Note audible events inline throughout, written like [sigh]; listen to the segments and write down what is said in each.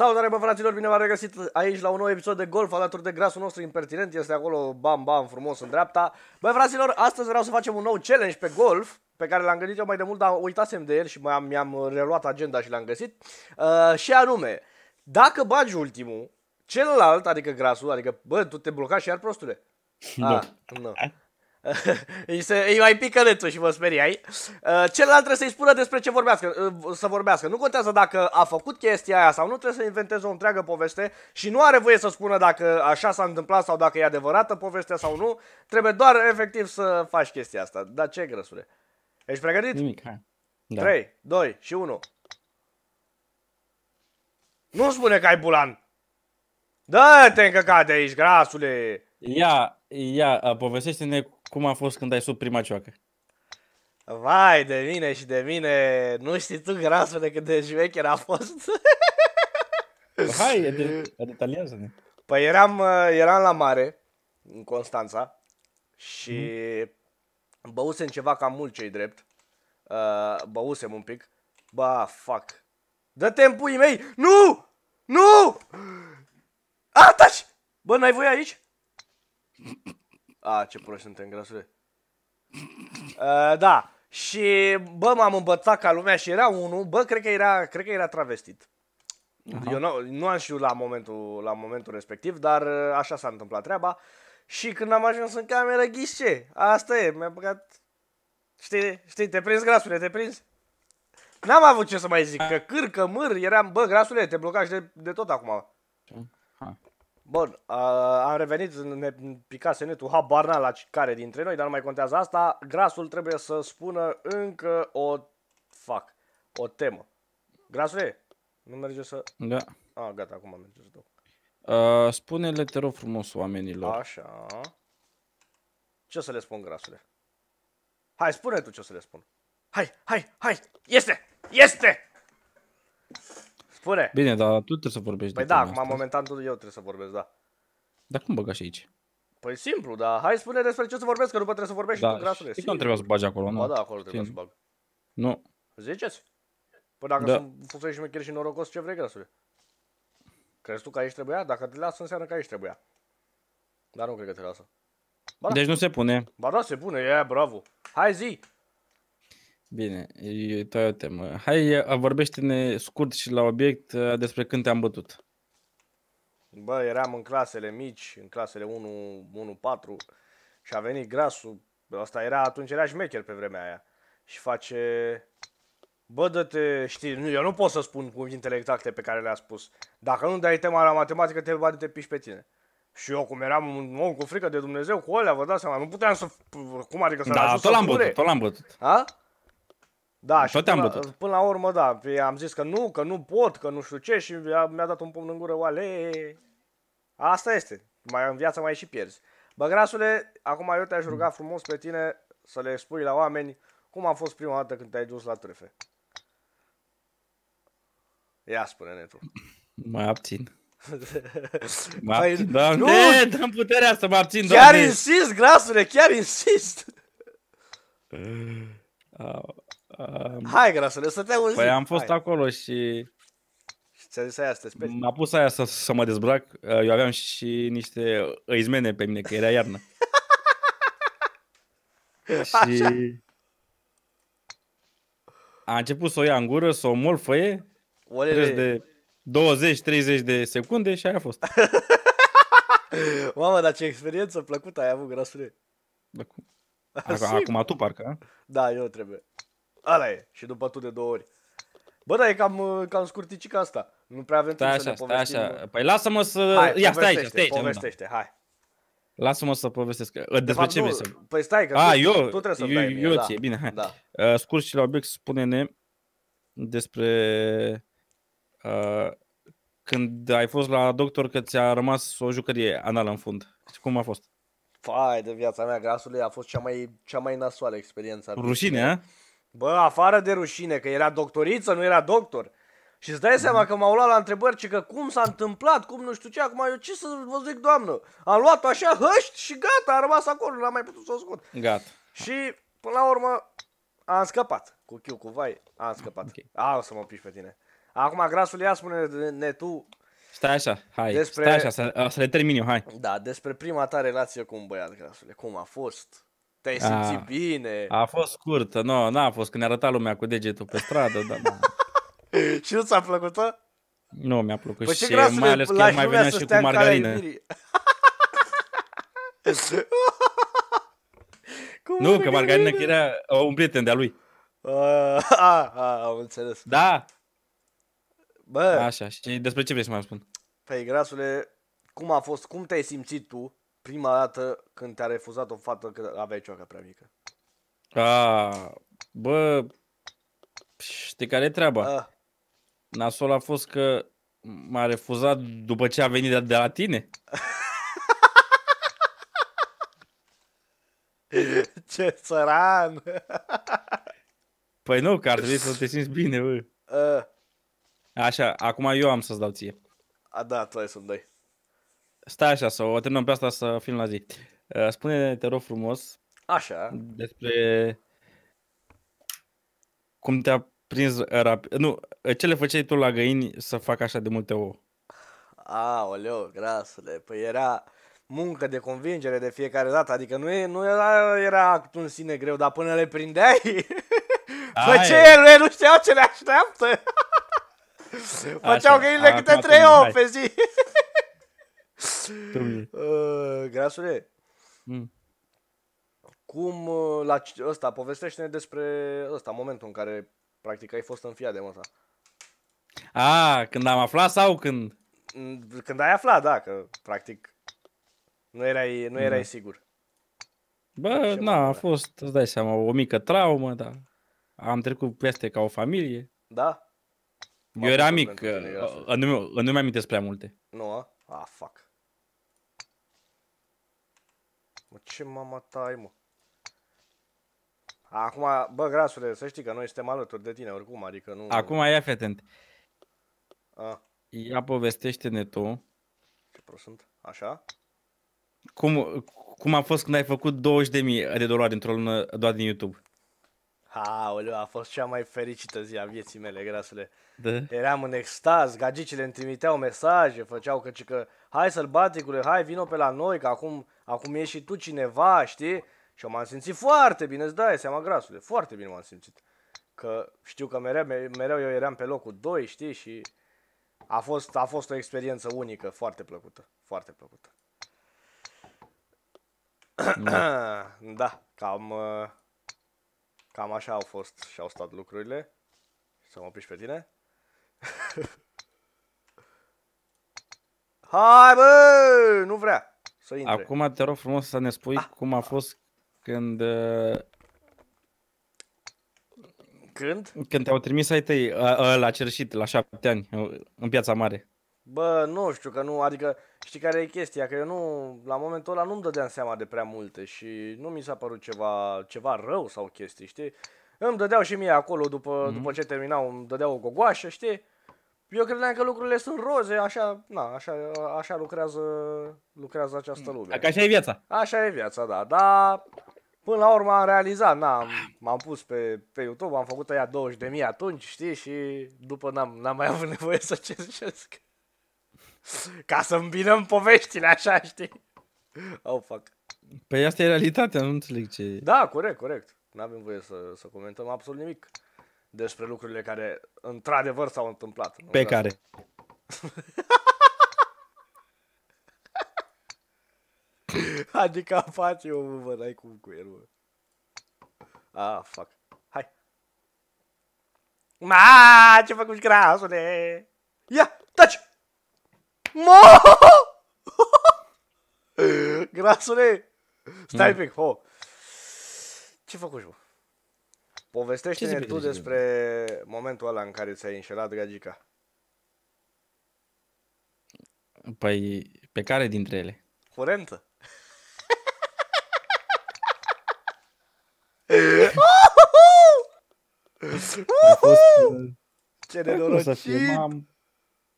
Salutare bă fraților, bine v-am regăsit aici la un nou episod de golf alături de grasul nostru impertinent, este acolo bam bam frumos în dreapta. Bă fraților, astăzi vreau să facem un nou challenge pe golf pe care l-am gândit eu mai de mult, dar uitasem de el și mi-am, mi reluat agenda și l-am găsit. Uh, și anume, dacă bagi ultimul, celălalt, adică grasul, adică bă, tu te blocași și iar prostule. [laughs] Da. Ah, nu. [laughs] îi, se, îi mai pică nețul și vă speriai. Uh, celălalt trebuie să-i spună despre ce vorbească, uh, să vorbească. Nu contează dacă a făcut chestia aia sau nu, trebuie să inventeze o întreagă poveste și nu are voie să spună dacă așa s-a întâmplat sau dacă e adevărată povestea sau nu. Trebuie doar efectiv să faci chestia asta. Dar ce grăsule? Ești pregătit? Nimic, hai. Da. 3, 2 și 1. Nu spune că ai bulan! Dă-te încăcat de aici, grasule! Ia, ia, povestește-ne cum a fost când ai sub prima cioacă? Vai de mine și de mine, nu știi tu de cât de șmecher a fost? Păi hai, detaliază-ne. [laughs] Păi eram, uh, eram la mare, în Constanța, și mm. băusem ceva cam mult cei drept. Uh, băusem un pic. Ba, fuck. Dă-te în puii mei! Nu! Nu! Ataci! Bă, n-ai voie aici? A, ce proști suntem, grasule. Uh, [laughs] da. Și, bă, m-am îmbățat ca lumea și era unul, bă, cred că era, cred că era travestit. Aha. Eu nu, nu am știut la momentul, la momentul respectiv, dar așa s-a întâmplat treaba. Și când am ajuns în cameră, ce? asta e, mi-a băgat... Știi, știi, te prins, grasule, te prins? N-am avut ce să mai zic, că cârcă, mâr, eram, bă, grasule, te blocași de, de tot acum. Bun, uh, am revenit, ne picase netul, habar n la care dintre noi, dar nu mai contează asta. Grasul trebuie să spună încă o... fac, o temă. Grasule, nu merge să... Da. Ah, gata, acum merge să dau. Uh, spune-le, te rog frumos, oamenilor. Așa. Ce să le spun, grasule? Hai, spune tu ce să le spun. Hai, hai, hai! Este! Este! Spune. Bine, dar tu trebuie să vorbești păi de da, acum momentan tot eu trebuie să vorbesc, da. Dar cum băgași aici? Păi simplu, dar hai spune despre ce să vorbesc, că după trebuie să vorbești da, și tu grasule. Știi că nu trebuia să bagi acolo, nu? Ba da, acolo trebuie să bag. Nu. Ziceți? Păi dacă da. sunt fufei și mecheri și norocos, ce vrei, grasule? Crezi tu că aici trebuia? Dacă te lasă, înseamnă că aici trebuia. Dar nu cred că te lasă. Ba da. Deci nu se pune. Ba da, se pune, e, bravo. Hai zi! Bine, e, e o temă. Hai, vorbește-ne scurt și la obiect despre când te-am bătut. Bă, eram în clasele mici, în clasele 1-4 și a venit grasul. Asta era, atunci era șmecher pe vremea aia. Și face... Bă, dă-te, știi, nu, eu nu pot să spun cuvintele exacte pe care le-a spus. Dacă nu dai tema la matematică, te bate te piși pe tine. Și eu, cum eram un om cu frică de Dumnezeu, cu alea, vă dați seama, nu puteam să... Cum adică da, să Da, tot l-am bătut, tot l-am bătut. A? Da, păi și până, am bătut. până la urmă, da, păi am zis că nu, că nu pot, că nu știu ce și mi-a, dat un pumn în gură, oale, asta este, mai în viața mai și pierzi. Bă, grasule, acum eu te-aș ruga frumos pe tine să le spui la oameni cum a fost prima dată când te-ai dus la trefe. Ia spune ne [laughs] Mai abțin. [laughs] mă păi, abțin, doamne, nu! Eh, dăm puterea să mă abțin, Chiar insist, grasule, chiar insist. [laughs] Ah, Uh, Hai, grasule, să te auzi. Păi am fost Hai. acolo și... Și ți-a zis aia să te sperii. M-a pus aia să, să mă dezbrac. Eu aveam și niște izmene pe mine, că era iarnă. [laughs] și... Așa. A început să o ia în gură, să o molfăie. Olele. de 20-30 de secunde și aia a fost. [laughs] Mamă, dar ce experiență plăcută ai avut, grasule. Acum, acum tu parcă, Da, eu trebuie. Ala e. Și după tu de două ori. Bă, da, e cam, uh, cam scurticica asta. Nu prea avem stai timp așa, să ne povestim. așa. Păi lasă-mă să... Hai, Ia, stai aici, stai aici. Povestește, hai. Lasă-mă să povestesc. De ă, Despre fapt, ce vrei să... Păi stai, că A, tu, eu, tu trebuie să eu, dai eu, eu da. ție, bine, hai. Da. Uh, scurs și la obiect, spune-ne despre uh, când ai fost la doctor că ți-a rămas o jucărie anală în fund. Deci cum a fost? Fai de viața mea, grasule, a fost cea mai, cea mai nasoală experiență. Rușine, a? Bă, afară de rușine, că era doctoriță, nu era doctor. Și îți dai mhm. seama că m-au luat la întrebări, ci că cum s-a întâmplat, cum nu știu ce, acum eu ce să vă zic, doamnă? Am luat-o așa, hăști și gata, a rămas acolo, n-am mai putut să o scot. Gata. Și, până la urmă, am scăpat. Cu chiu, cu vai, am scăpat. Okay. A, o să mă piși pe tine. Acum, grasul ia spune-ne tu Stai așa, hai, despre... stai așa, să, să le termin eu, hai. Da, despre prima ta relație cu un băiat, grasule, cum a fost? Te-ai simțit a, bine? A fost scurtă, nu, no, n-a fost, când ne arăta lumea cu degetul pe stradă. dar, da. da. [laughs] și nu ți-a plăcut Nu, mi-a plăcut păi și mai ales că mai venea și cu margarină. [laughs] nu, că margarina că era un prieten de-a lui. A, a, a, am înțeles. Da. Bă. Așa, și despre ce vrei să mai spun? Păi, grasule, cum a fost, cum te-ai simțit tu prima dată când te-a refuzat o fată că aveai cioaca prea mică? A, bă, știi care e treaba? A. Nasol a fost că m-a refuzat după ce a venit de, de la tine. [laughs] ce țăran! păi nu, că ar trebui să te simți bine, bă. A. Așa, acum eu am să-ți dau ție. A, da, tu ai să-mi dai stai așa, să o terminăm pe asta să fim la zi. Uh, Spune, te rog frumos, Așa. despre cum te-a prins rapid. Nu, ce le făceai tu la găini să facă așa de multe ouă? oleo, grasule, păi era muncă de convingere de fiecare dată, adică nu, e, nu era, era actul în sine greu, dar până le prindeai, făceai, nu știau ce le așteaptă. Făceau găinile câte trei ouă pe zi. [laughs] uh, grasule, mm. cum uh, la ăsta, povestește-ne despre ăsta, momentul în care practic ai fost în fia de măsa. A, când am aflat sau când? Mm, când ai aflat, da, că practic nu erai, nu da. erai sigur. Bă, Ce na, a fost, îți dai seama, o mică traumă, da. Am trecut peste ca o familie. Da? Eu eram mic, uh, uh, nu, nu mi-am amintesc prea multe. Nu, a? Ah, fuck. Mă, ce mama ai, mă? Acum, bă, grasule, să știi că noi suntem alături de tine oricum, adică nu... Acum ia fi atent. A. Ia povestește-ne tu. Ce prost sunt. Așa? Cum, cum a fost când ai făcut 20.000 de dolari într-o lună doar din YouTube? Ha, Aoleu, a fost cea mai fericită zi a vieții mele, grasule. Da? Eram în extaz, gagicile îmi trimiteau mesaje, făceau că, că hai sălbaticule, hai vino pe la noi, că acum, acum ești și tu cineva, știi? Și eu m-am simțit foarte bine, îți dai seama, grasule, foarte bine m-am simțit. Că știu că mereu, mereu eu eram pe locul 2, știi, și a fost, a fost o experiență unică, foarte plăcută, foarte plăcută. Da, [clears throat] da cam... Uh Cam așa au fost și au stat lucrurile. Să mă opriști pe tine. [laughs] Hai, bă! Nu vrea să intre. Acum te rog frumos să ne spui ah. cum a fost când... Când? Când te-au trimis ai tăi la cerșit, la șapte ani, în piața mare. Bă, nu știu că nu, adică știi care e chestia, că eu nu, la momentul ăla nu-mi dădeam seama de prea multe și nu mi s-a părut ceva, ceva rău sau chestii, știi? Îmi dădeau și mie acolo după, mm-hmm. după ce terminau, îmi dădeau o gogoașă, știi? Eu credeam că lucrurile sunt roze, așa, na, așa, așa lucrează, lucrează această lume. Dacă așa e viața. Așa e viața, da, dar până la urmă am realizat, na, m-am pus pe, pe YouTube, am făcut aia 20.000 atunci, știi, și după n-am, n-am mai avut nevoie să cercesc. Ca să îmbinăm poveștile așa, știi? Oh, fuck. Păi asta e realitatea, nu înțeleg ce e. Da, corect, corect. Nu avem voie să, să comentăm absolut nimic despre lucrurile care într-adevăr s-au întâmplat. Pe vreau. care? [laughs] adică faci eu, mă, n-ai cum cu el, mă. Ah, fuck. Hai. Ma, ce faci cu grasule? Ia, taci! Mă! [laughs] Grasule! Stai mm. pic, ho! Ce făcuși, mă? Povestește-ne tu despre momentul ăla în care ți-ai înșelat gagica. Păi, pe care dintre ele? Curentă. [laughs] Ce nenorocit!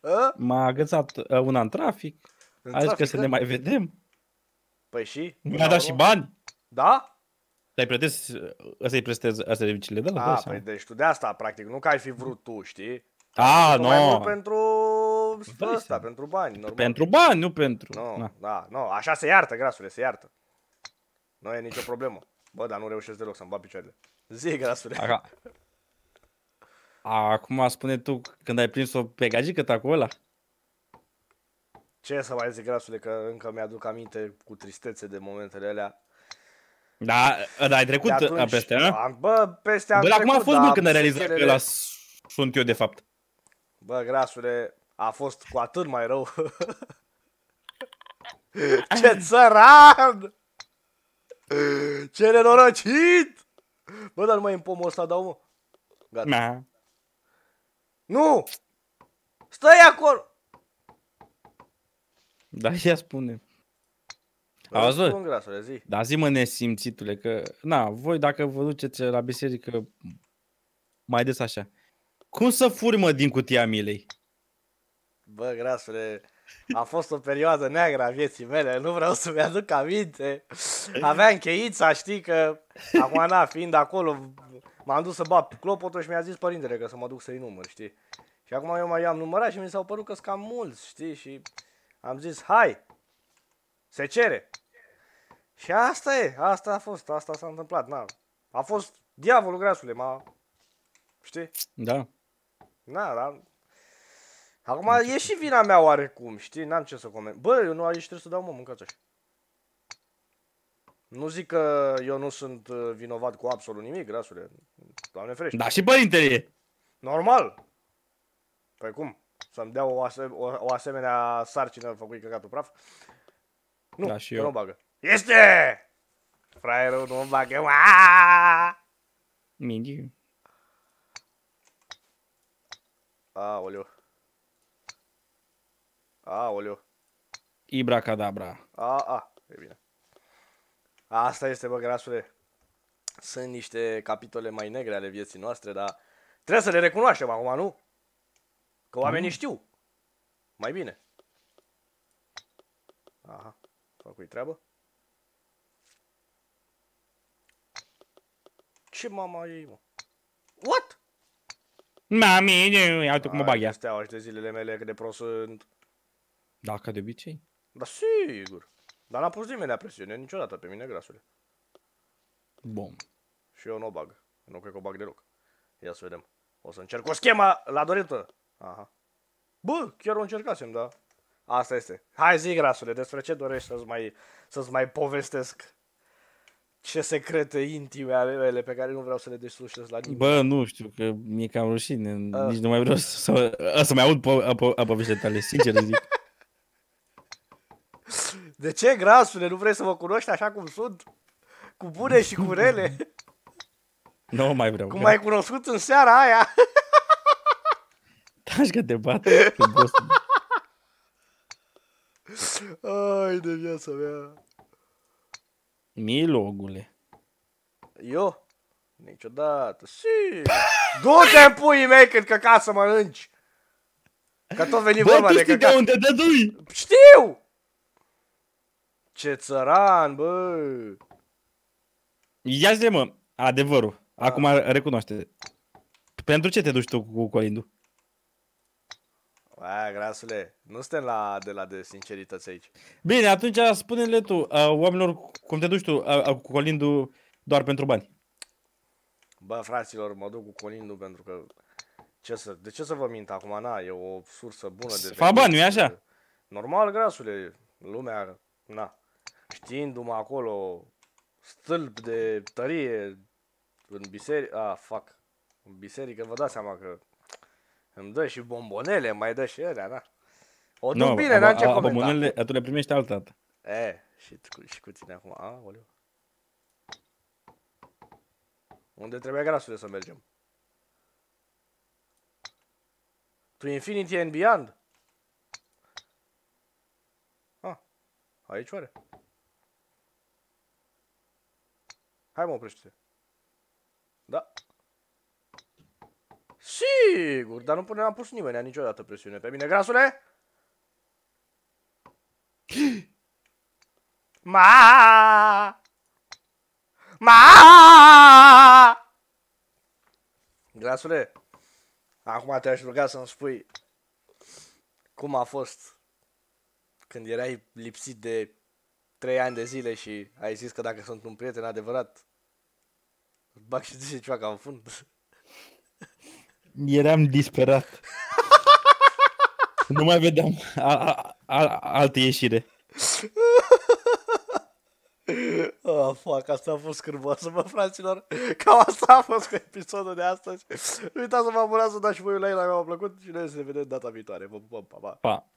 A? Ă? M-a agățat ă, una în trafic, în a zis trafic, că să da. ne mai vedem. Păi și? Mi-a dat și bani. Da? Te-ai plătesc, asta i prestezi asta de le dă la A, da, păi deci tu de asta, practic, nu că ai fi vrut tu, știi? A, nu. No. pentru asta, da. pentru bani, normal. Pentru bani, nu pentru... no, da, da no. așa se iartă, grasule, se iartă. Nu e nicio problemă. Bă, dar nu reușesc deloc să-mi bat picioarele. Zi, grasule. Aha. Acum spune tu când ai prins-o pe gagică ta cu ăla? Ce să mai zic, grasule, că încă mi-aduc aminte cu tristețe de momentele alea. Da, dar ai trecut atunci, peste, nu? Bă, peste am Bă, trecut, acum a fost bun când ai realizat că ăla sunt eu, de fapt. Bă, grasule, a fost cu atât mai rău. [laughs] Ce țăran! Ce nenorocit! Bă, dar nu mai e în pomul ăsta, dau mă. Gata. Na. Nu! Stai acolo! Da, ia spune. A văzut? zi. Da, zi-mă nesimțitule, că, na, voi dacă vă duceți la biserică mai des așa, cum să furi, mă, din cutia milei? Bă, grasule, a fost o perioadă neagră a vieții mele, nu vreau să-mi aduc aminte. Aveam cheița, știi că acum na, fiind acolo, m-am dus să bat clopotul și mi-a zis părintele că să mă duc să-i număr, știi? Și acum eu mai am numărat și mi s-au părut că sunt cam mulți, știi? Și am zis, hai, se cere. Și asta e, asta a fost, asta s-a întâmplat, na. A fost diavolul grasule, m-a... Știi? Da. Na, dar Acum deci- e și vina mea oarecum, știi? N-am ce să comentez. Bă, eu nu aici trebuie să dau mă, mâncați așa. Nu zic că eu nu sunt uh, vinovat cu absolut nimic, grasule. Doamne ferește. Da, și părintele e. Normal. Păi cum? Să-mi dea o, ase- o, o asemenea sarcină făcut căcatul praf? Nu, da, și eu. nu bagă. Este! Fraierul nu mi bagă. Mingi. Aoleu. Aoleu. cadabra. A, a, e bine. Asta este, bă, grasule. Sunt niște capitole mai negre ale vieții noastre, dar trebuie să le recunoaștem acum, nu? Că oamenii mm. știu. Mai bine. Aha, fac treabă. Ce mama ei, mă? What? Mami, iau tu cum mă bag ea. Astea, de zilele mele, cât de prost sunt. Da, ca de obicei. Da, sigur. Dar n-a pus nimeni la presiune niciodată pe mine, grasule. Bom. Și eu nu o bag. Nu cred că o bag deloc. Ia să vedem. O să încerc o schema la dorită. Aha. Bă, chiar o încercasem, da. Asta este. Hai zi, grasule, despre ce dorești să-ți mai, să mai povestesc? Ce secrete intime ale mele pe care nu vreau să le deslușesc la nimeni? Bă, nu știu, că mi-e cam rușine. Uh. Nici nu mai vreau să, să, să mai aud po- po- po- povestea tale, sincer zic. De ce, grasule, nu vrei să mă cunoști așa cum sunt? Cu bune și cu rele? Nu mai vreau. Cum ai cunoscut în seara aia? Tași da, că te bat. Ai de viața mea. Milogule. Eu? Niciodată. Si. Du-te în puii mei când căca să mănânci. Că tot veni Bă, vorba de căcat. de unde te dui? Știu! Ce țăran, bă! Ia zi mă, adevărul. Acum A. recunoaște. Pentru ce te duci tu cu Colindu? Aia, grasule, nu suntem la, de la de sincerități aici. Bine, atunci spune-le tu, uh, oamenilor, cum te duci tu uh, uh cu Colindu doar pentru bani? Bă, fraților, mă duc cu Colindu pentru că... Ce să, de ce să vă mint acum, na, e o sursă bună de... Fa bani, nu-i așa? Normal, grasule, lumea, na, știindu-mă acolo stâlp de tărie în biserică, a, ah, fac, în biserică, vă dați seama că îmi dă și bombonele, mai dă și alea, da. O duc no, bine, n-am ce comenta. Bombonele, tu le primești altă dată. E, și, și cu tine acum, a, oleu. Unde trebuie grasul să mergem? tu Infinity and Beyond? Ah, aici oare? Hai mă, oprește-te. Da. Sigur, dar nu pune, n-am pus nimeni niciodată presiune pe mine. Grasule? Ma! Ma! Grasule, acum te-aș ruga să-mi spui cum a fost când erai lipsit de 3 ani de zile și ai zis că dacă sunt un prieten adevărat, bag și ceva ca în fund. [laughs] Eram disperat. nu mai vedeam a, a, a, altă ieșire. [laughs] Oh, fuck, asta a fost scârboasă, mă, fraților. Cam asta a fost cu episodul de astăzi. Nu uitați să vă abonați, să dați și voi un like dacă v-a plăcut și noi să ne vedem data viitoare. Vă pupăm, pa, pa. pa.